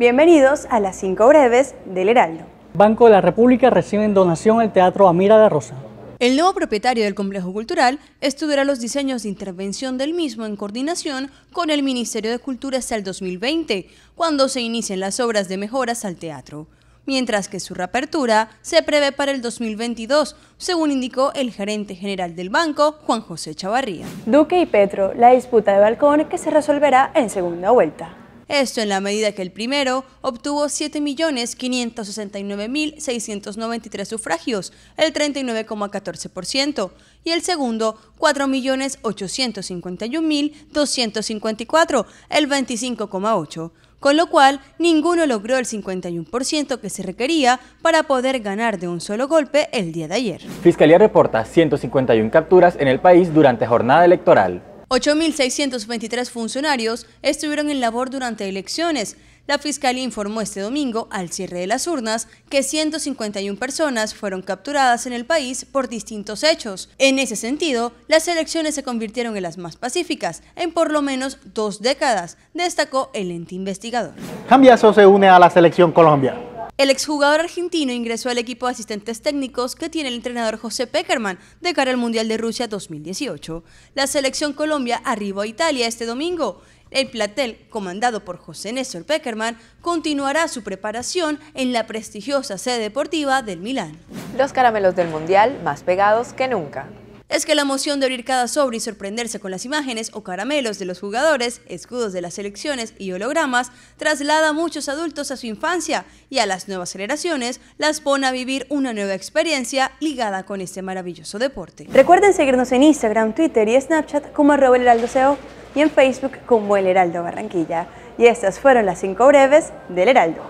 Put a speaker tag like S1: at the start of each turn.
S1: Bienvenidos a las cinco breves del Heraldo. Banco de la República recibe en donación el Teatro Amira de Rosa. El nuevo propietario del complejo cultural estudiará los diseños de intervención del mismo en coordinación con el Ministerio de Cultura hasta el 2020, cuando se inicien las obras de mejoras al teatro, mientras que su reapertura se prevé para el 2022, según indicó el gerente general del banco, Juan José Chavarría. Duque y Petro, la disputa de balcón que se resolverá en segunda vuelta esto en la medida que el primero obtuvo 7.569.693 sufragios, el 39,14%, y el segundo 4.851.254, el 25,8% con lo cual ninguno logró el 51% que se requería para poder ganar de un solo golpe el día de ayer. Fiscalía reporta 151 capturas en el país durante jornada electoral. 8.623 funcionarios estuvieron en labor durante elecciones. La Fiscalía informó este domingo, al cierre de las urnas, que 151 personas fueron capturadas en el país por distintos hechos. En ese sentido, las elecciones se convirtieron en las más pacíficas en por lo menos dos décadas, destacó el ente investigador. Cambiaso se une a la selección Colombia. El exjugador argentino ingresó al equipo de asistentes técnicos que tiene el entrenador José Peckerman de cara al Mundial de Rusia 2018. La selección Colombia arribó a Italia este domingo. El platel, comandado por José Néstor Peckerman, continuará su preparación en la prestigiosa sede deportiva del Milán. Los caramelos del Mundial más pegados que nunca es que la emoción de abrir cada sobre y sorprenderse con las imágenes o caramelos de los jugadores, escudos de las selecciones y hologramas traslada a muchos adultos a su infancia y a las nuevas generaciones las pone a vivir una nueva experiencia ligada con este maravilloso deporte. Recuerden seguirnos en Instagram, Twitter y Snapchat como arroba y en Facebook como el heraldo Barranquilla. Y estas fueron las cinco breves del heraldo.